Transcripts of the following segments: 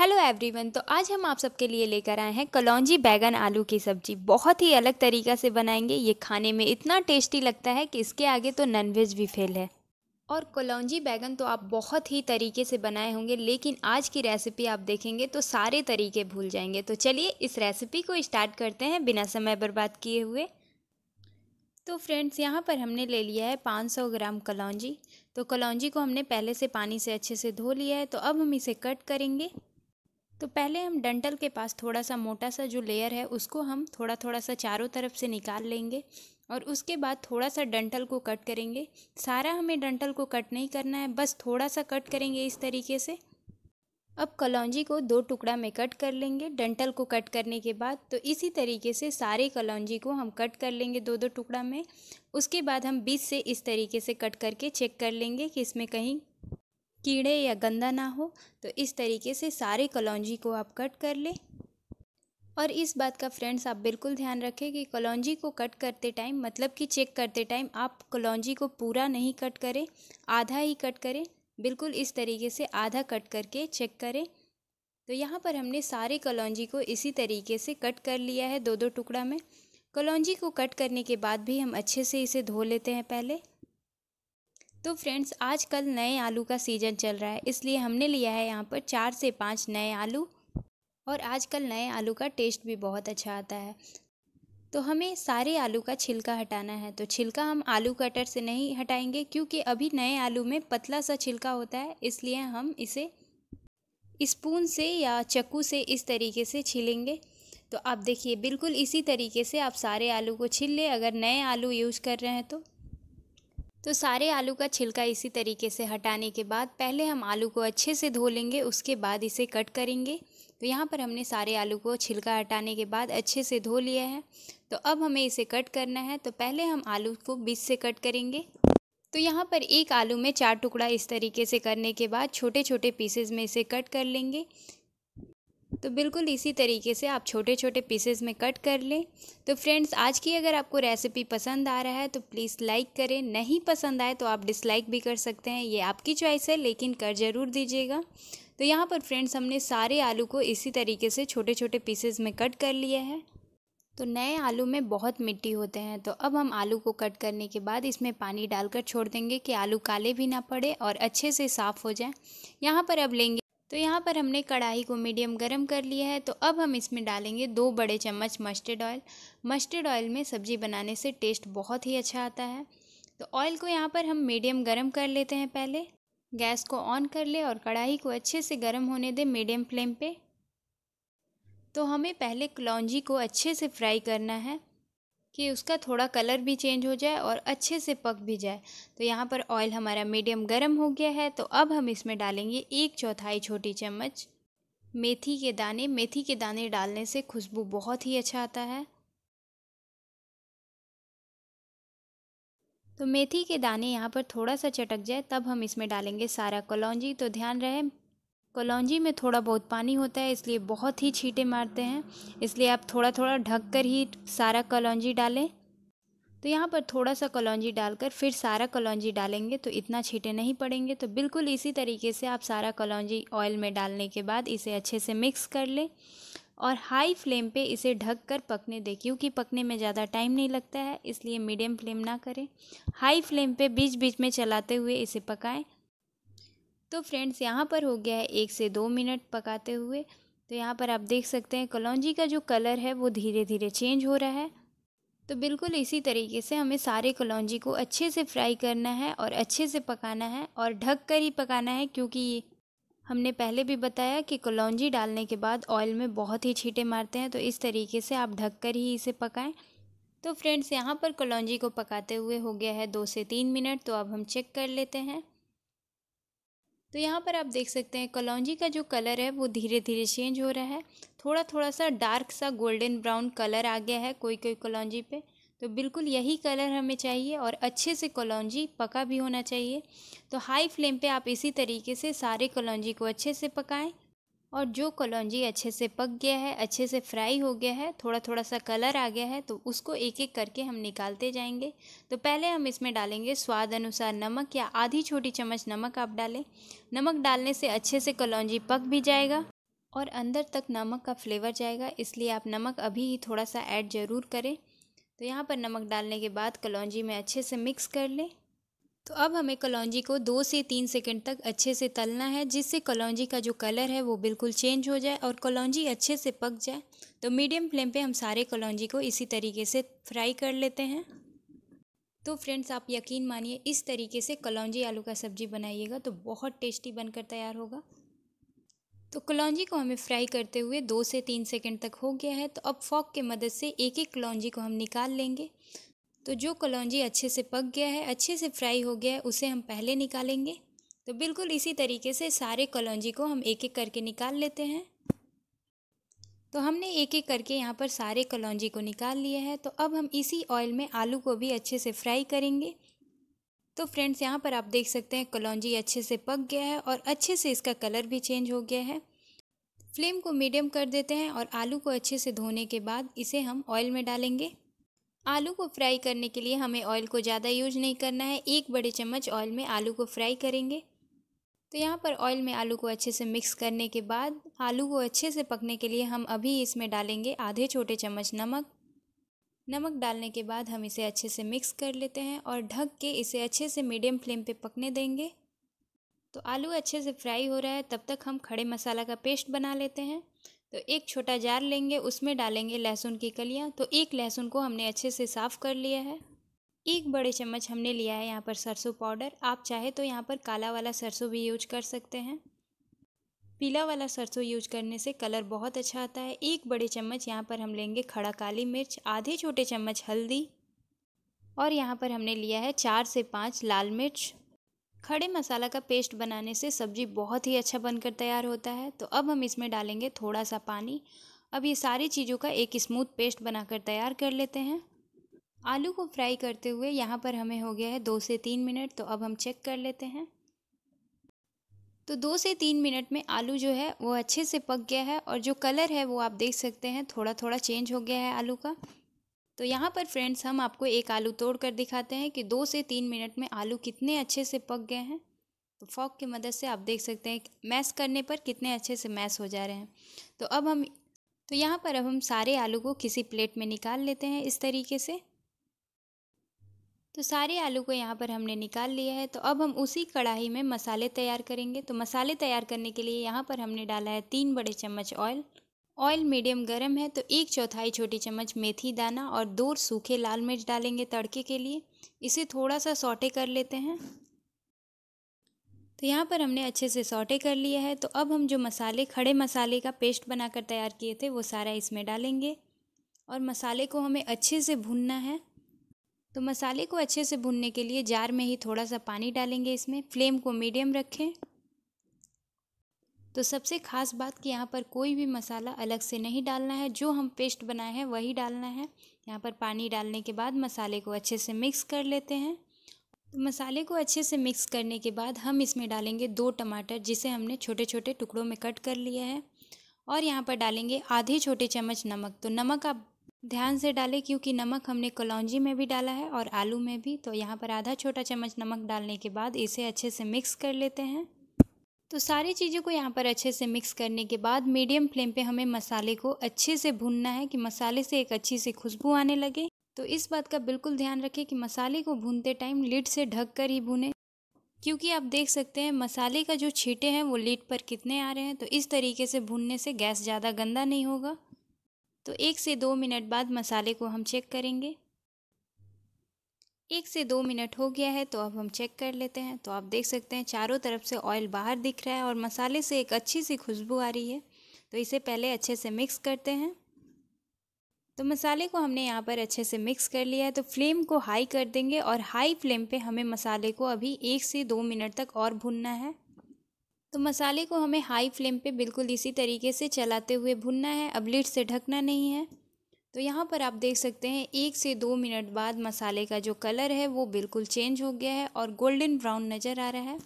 hello everyone तो आज हम आप सबके लिए लेकर आए हैं कलौजी बैगन आलू की सब्जी बहुत ही अलग तरीका से बनाएंगे ये खाने में इतना टेस्टी लगता है कि इसके आगे तो नॉनवेज भी फेल है और कलौजी बैगन तो आप बहुत ही तरीके से बनाए होंगे लेकिन आज की रेसिपी आप देखेंगे तो सारे तरीके भूल जाएंगे तो चलिए इस रेसिपी को स्टार्ट करते हैं बिना समय बर्बाद किए हुए तो फ्रेंड्स यहाँ पर हमने ले लिया है 500 ग्राम कलौजी तो कलौजी को हमने पहले से पानी से अच्छे से धो लिया है तो अब हम इसे कट करेंगे तो पहले हम डंटल के पास थोड़ा सा मोटा सा जो लेयर है उसको हम थोड़ा थोड़ा सा चारों तरफ से निकाल लेंगे और उसके बाद थोड़ा सा डंटल को कट करेंगे सारा हमें डंटल को कट नहीं करना है बस थोड़ा सा कट करेंगे इस तरीके से अब कलौजी को दो टुकड़ा में कट कर लेंगे डंटल को कट करने के बाद तो इसी तरीके से सारे कलौजी को हम कट कर लेंगे दो दो टुकड़ा में उसके बाद हम बीच से इस तरीके से कट करके चेक कर लेंगे कि इसमें कहीं कीड़े या गंदा ना हो तो इस तरीके से सारे कलौंजी को आप कट कर लें और इस बात का फ्रेंड्स आप बिल्कुल ध्यान रखें कि कलौंजी को कट करते टाइम मतलब कि चेक करते टाइम आप कलौंजी को पूरा नहीं कट करें आधा ही कट करें बिल्कुल इस तरीके से आधा कट करके चेक करें तो यहाँ पर हमने सारे कलौंजी को इसी तरीके से कट कर लिया है दो दो टुकड़ा में कलौंजी को कट करने के बाद भी हम अच्छे से इसे धो लेते हैं पहले तो फ्रेंड्स आजकल नए आलू का सीज़न चल रहा है इसलिए हमने लिया है यहाँ पर चार से पाँच नए आलू और आजकल नए आलू का टेस्ट भी बहुत अच्छा आता है तो हमें सारे आलू का छिलका हटाना है तो छिलका हम आलू कटर से नहीं हटाएंगे क्योंकि अभी नए आलू में पतला सा छिलका होता है इसलिए हम इसे स्पून से या चक्कू से इस तरीके से छीलेंगे तो आप देखिए बिल्कुल इसी तरीके से आप सारे आलू को छील लें अगर नए आलू यूज़ कर रहे हैं तो तो सारे आलू का छिलका इसी तरीके से हटाने के बाद पहले हम आलू को अच्छे से धो लेंगे उसके बाद इसे कट करेंगे तो यहाँ पर हमने सारे आलू को छिलका हटाने के बाद अच्छे से धो लिया है तो अब हमें इसे कट करना है तो पहले हम आलू को बीच से कट करेंगे तो यहाँ पर एक आलू में चार टुकड़ा इस तरीके से करने के बाद छोटे छोटे पीसेज में इसे कट कर लेंगे तो बिल्कुल इसी तरीके से आप छोटे छोटे पीसेस में कट कर लें तो फ्रेंड्स आज की अगर आपको रेसिपी पसंद आ रहा है तो प्लीज़ लाइक करें नहीं पसंद आए तो आप डिसलाइक भी कर सकते हैं ये आपकी चॉइस है लेकिन कर ज़रूर दीजिएगा तो यहाँ पर फ्रेंड्स हमने सारे आलू को इसी तरीके से छोटे छोटे पीसेस में कट कर लिया है तो नए आलू में बहुत मिट्टी होते हैं तो अब हम आलू को कट करने के बाद इसमें पानी डालकर छोड़ देंगे कि आलू काले भी ना पड़े और अच्छे से साफ़ हो जाए यहाँ पर अब लेंगे तो यहाँ पर हमने कढ़ाई को मीडियम गरम कर लिया है तो अब हम इसमें डालेंगे दो बड़े चम्मच मस्टर्ड ऑयल मस्टर्ड ऑयल में सब्ज़ी बनाने से टेस्ट बहुत ही अच्छा आता है तो ऑयल को यहाँ पर हम मीडियम गरम कर लेते हैं पहले गैस को ऑन कर ले और कढ़ाई को अच्छे से गर्म होने दें मीडियम फ्लेम पे तो हमें पहले कलौजी को अच्छे से फ्राई करना है कि उसका थोड़ा कलर भी चेंज हो जाए और अच्छे से पक भी जाए तो यहाँ पर ऑयल हमारा मीडियम गर्म हो गया है तो अब हम इसमें डालेंगे एक चौथाई छोटी चम्मच मेथी के दाने मेथी के दाने डालने से खुशबू बहुत ही अच्छा आता है तो मेथी के दाने यहाँ पर थोड़ा सा चटक जाए तब हम इसमें डालेंगे सारा कलौजी तो ध्यान रहे कलौजी में थोड़ा बहुत पानी होता है इसलिए बहुत ही छीटे मारते हैं इसलिए आप थोड़ा थोड़ा ढक कर ही सारा कलौजी डालें तो यहाँ पर थोड़ा सा कलौजी डालकर फिर सारा कलौंजी डालेंगे तो इतना छीटे नहीं पड़ेंगे तो बिल्कुल इसी तरीके से आप सारा कलौजी ऑयल में डालने के बाद इसे अच्छे से मिक्स कर लें और हाई फ्लेम पे इसे ढक कर पकने दें क्योंकि पकने में ज़्यादा टाइम नहीं लगता है इसलिए मीडियम फ्लेम ना करें हाई फ्लेम पे बीच बीच में चलाते हुए इसे पकाएं तो फ्रेंड्स यहाँ पर हो गया है एक से दो मिनट पकाते हुए तो यहाँ पर आप देख सकते हैं कलौजी का जो कलर है वो धीरे धीरे चेंज हो रहा है तो बिल्कुल इसी तरीके से हमें सारे कलौजी को अच्छे से फ्राई करना है और अच्छे से पकाना है और ढक कर ही पकाना है क्योंकि हमने पहले भी बताया कि कलौजी डालने के बाद ऑयल में बहुत ही छीटे मारते हैं तो इस तरीके से आप ढक कर ही इसे पकाएं तो फ्रेंड्स यहाँ पर कलौजी को पकाते हुए हो गया है दो से तीन मिनट तो अब हम चेक कर लेते हैं तो यहाँ पर आप देख सकते हैं कलौजी का जो कलर है वो धीरे धीरे चेंज हो रहा है थोड़ा थोड़ा सा डार्क सा गोल्डन ब्राउन कलर आ गया है कोई कोई कलौजी पे तो बिल्कुल यही कलर हमें चाहिए और अच्छे से कलौजी पका भी होना चाहिए तो हाई फ्लेम पे आप इसी तरीके से सारे कलौजी को अच्छे से पकाएं और जो कलौजी अच्छे से पक गया है अच्छे से फ्राई हो गया है थोड़ा थोड़ा सा कलर आ गया है तो उसको एक एक करके हम निकालते जाएंगे तो पहले हम इसमें डालेंगे स्वाद अनुसार नमक या आधी छोटी चम्मच नमक आप डालें नमक डालने से अच्छे से कलौजी पक भी जाएगा और अंदर तक नमक का फ्लेवर जाएगा इसलिए आप नमक अभी ही थोड़ा सा ऐड ज़रूर करें तो यहाँ पर नमक डालने के बाद कलौजी में अच्छे से मिक्स कर लें तो अब हमें कलौजी को दो से तीन सेकंड तक अच्छे से तलना है जिससे कलौजी का जो कलर है वो बिल्कुल चेंज हो जाए और कलौजी अच्छे से पक जाए तो मीडियम फ्लेम पे हम सारे कलौजी को इसी तरीके से फ्राई कर लेते हैं तो फ्रेंड्स आप यकीन मानिए इस तरीके से कलौजी आलू का सब्जी बनाइएगा तो बहुत टेस्टी बनकर तैयार होगा तो कलौजी को हमें फ्राई करते हुए दो से तीन सेकंड तक हो गया है तो अब फॉक के मदद से एक एक कलौजी को हम निकाल लेंगे तो जो कलौजी अच्छे से पक गया है अच्छे से फ्राई हो गया है उसे हम पहले निकालेंगे तो बिल्कुल इसी तरीके से सारे कलौजी को हम एक एक करके निकाल लेते हैं तो हमने एक एक करके यहाँ पर सारे कलौजी को निकाल लिया है तो अब हम इसी ऑयल में आलू को भी अच्छे से फ्राई करेंगे तो फ्रेंड्स यहाँ पर आप देख सकते हैं कलौजी अच्छे से पक गया है और अच्छे से इसका कलर भी चेंज हो गया है फ्लेम को मीडियम कर देते हैं और आलू को अच्छे से धोने के बाद इसे हम ऑयल में डालेंगे आलू को फ्राई करने के लिए हमें ऑयल को ज़्यादा यूज नहीं करना है एक बड़े चम्मच ऑयल में आलू को फ्राई करेंगे तो यहाँ पर ऑयल में आलू को अच्छे से मिक्स करने के बाद आलू को अच्छे से पकने के लिए हम अभी इसमें डालेंगे आधे छोटे चम्मच नमक नमक डालने के बाद हम इसे अच्छे से मिक्स कर लेते हैं और ढक के इसे अच्छे से मीडियम फ्लेम पे पकने देंगे तो आलू अच्छे से फ्राई हो रहा है तब तक हम खड़े मसाला का पेस्ट बना लेते हैं तो एक छोटा जार लेंगे उसमें डालेंगे लहसुन की कलियाँ तो एक लहसुन को हमने अच्छे से साफ़ कर लिया है एक बड़े चम्मच हमने लिया है यहाँ पर सरसों पाउडर आप चाहे तो यहाँ पर काला वाला सरसों भी यूज कर सकते हैं पीला वाला सरसों यूज करने से कलर बहुत अच्छा आता है एक बड़े चम्मच यहाँ पर हम लेंगे खड़ा काली मिर्च आधे छोटे चम्मच हल्दी और यहाँ पर हमने लिया है चार से पाँच लाल मिर्च खड़े मसाला का पेस्ट बनाने से सब्ज़ी बहुत ही अच्छा बनकर तैयार होता है तो अब हम इसमें डालेंगे थोड़ा सा पानी अब ये सारी चीज़ों का एक स्मूथ पेस्ट बनाकर तैयार कर लेते हैं आलू को फ्राई करते हुए यहाँ पर हमें हो गया है दो से तीन मिनट तो अब हम चेक कर लेते हैं तो दो से तीन मिनट में आलू जो है वो अच्छे से पक गया है और जो कलर है वो आप देख सकते हैं थोड़ा थोड़ा चेंज हो गया है आलू का तो यहाँ पर फ्रेंड्स हम आपको एक आलू तोड़ कर दिखाते हैं कि दो से तीन मिनट में आलू कितने अच्छे से पक गए हैं तो फॉक की मदद से आप देख सकते हैं मैश करने पर कितने अच्छे से मैश हो जा रहे हैं तो अब हम तो यहाँ पर अब हम सारे आलू को किसी प्लेट में निकाल लेते हैं इस तरीके से तो सारे आलू को यहाँ पर हमने निकाल लिया है तो अब हम उसी कढ़ाई में मसाले तैयार करेंगे तो मसाले तैयार करने के लिए यहाँ पर हमने डाला है तीन बड़े चम्मच ऑयल ऑयल मीडियम गर्म है तो एक चौथाई छोटी चम्मच मेथी दाना और दो सूखे लाल मिर्च डालेंगे तड़के के लिए इसे थोड़ा सा सौटे कर लेते हैं तो यहाँ पर हमने अच्छे से सौटे कर लिया है तो अब हम जो मसाले खड़े मसाले का पेस्ट बनाकर तैयार किए थे वो सारा इसमें डालेंगे और मसाले को हमें अच्छे से भुनना है तो मसाले को अच्छे से भुनने के लिए जार में ही थोड़ा सा पानी डालेंगे इसमें फ्लेम को मीडियम रखें तो सबसे ख़ास बात कि यहाँ पर कोई भी मसाला अलग से नहीं डालना है जो हम पेस्ट बनाए हैं वही डालना है यहाँ पर पानी डालने के बाद मसाले को अच्छे से मिक्स कर लेते हैं तो मसाले को अच्छे से मिक्स करने के बाद हम इसमें डालेंगे दो टमाटर जिसे हमने छोटे छोटे टुकड़ों में कट कर लिया है और यहाँ पर डालेंगे आधे छोटे चम्मच नमक तो नमक आप ध्यान से डालें क्योंकि नमक हमने कलौजी में भी डाला है और आलू में भी तो यहाँ पर आधा छोटा चम्मच नमक डालने के बाद इसे अच्छे से मिक्स कर लेते हैं तो सारी चीज़ों को यहाँ पर अच्छे से मिक्स करने के बाद मीडियम फ्लेम पे हमें मसाले को अच्छे से भूनना है कि मसाले से एक अच्छी सी खुशबू आने लगे तो इस बात का बिल्कुल ध्यान रखें कि मसाले को भूनते टाइम लिड से ढक कर ही भूनें क्योंकि आप देख सकते हैं मसाले का जो छीटे हैं वो लीड पर कितने आ रहे हैं तो इस तरीके से भूनने से गैस ज़्यादा गंदा नहीं होगा तो एक से दो मिनट बाद मसाले को हम चेक करेंगे एक से दो मिनट हो गया है तो अब हम चेक कर लेते हैं तो आप देख सकते हैं चारों तरफ से ऑयल बाहर दिख रहा है और मसाले से एक अच्छी सी खुशबू आ रही है तो इसे पहले अच्छे से मिक्स करते हैं तो मसाले को हमने यहाँ पर अच्छे से मिक्स कर लिया है तो फ्लेम को हाई कर देंगे और हाई फ्लेम पे हमें मसाले को अभी एक से दो मिनट तक और भुनना है तो मसाले को हमें हाई फ्लेम पे बिल्कुल इसी तरीके से चलाते हुए भुनना है अब लिड से ढकना नहीं है तो यहाँ पर आप देख सकते हैं एक से दो मिनट बाद मसाले का जो कलर है वो बिल्कुल चेंज हो गया है और गोल्डन ब्राउन नज़र आ रहा है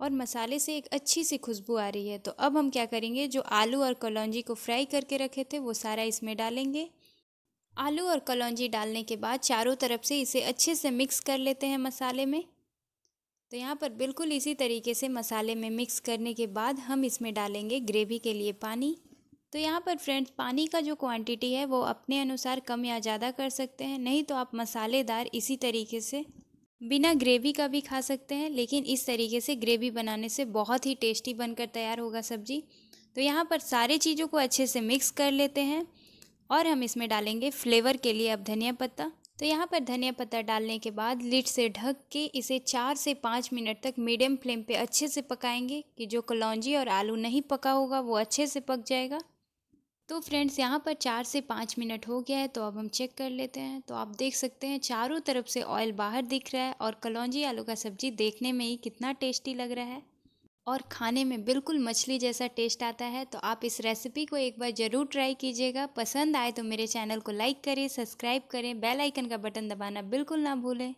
और मसाले से एक अच्छी सी खुशबू आ रही है तो अब हम क्या करेंगे जो आलू और कलौजी को फ्राई करके रखे थे वो सारा इसमें डालेंगे आलू और कलौजी डालने के बाद चारों तरफ से इसे अच्छे से मिक्स कर लेते हैं मसाले में तो यहाँ पर बिल्कुल इसी तरीके से मसाले में मिक्स करने के बाद हम इसमें डालेंगे ग्रेवी के लिए पानी तो यहाँ पर फ्रेंड्स पानी का जो क्वांटिटी है वो अपने अनुसार कम या ज़्यादा कर सकते हैं नहीं तो आप मसालेदार इसी तरीके से बिना ग्रेवी का भी खा सकते हैं लेकिन इस तरीके से ग्रेवी बनाने से बहुत ही टेस्टी बनकर तैयार होगा सब्जी तो यहाँ पर सारे चीज़ों को अच्छे से मिक्स कर लेते हैं और हम इसमें डालेंगे फ्लेवर के लिए अब धनिया पत्ता तो यहाँ पर धनिया पत्ता डालने के बाद लिट से ढक के इसे चार से पाँच मिनट तक मीडियम फ्लेम पे अच्छे से पकाएंगे कि जो कलौजी और आलू नहीं पका होगा वो अच्छे से पक जाएगा तो फ्रेंड्स यहाँ पर चार से पाँच मिनट हो गया है तो अब हम चेक कर लेते हैं तो आप देख सकते हैं चारों तरफ से ऑयल बाहर दिख रहा है और कलौजी आलू का सब्जी देखने में ही कितना टेस्टी लग रहा है और खाने में बिल्कुल मछली जैसा टेस्ट आता है तो आप इस रेसिपी को एक बार ज़रूर ट्राई कीजिएगा पसंद आए तो मेरे चैनल को लाइक करें सब्सक्राइब करें बेल आइकन का बटन दबाना बिल्कुल ना भूलें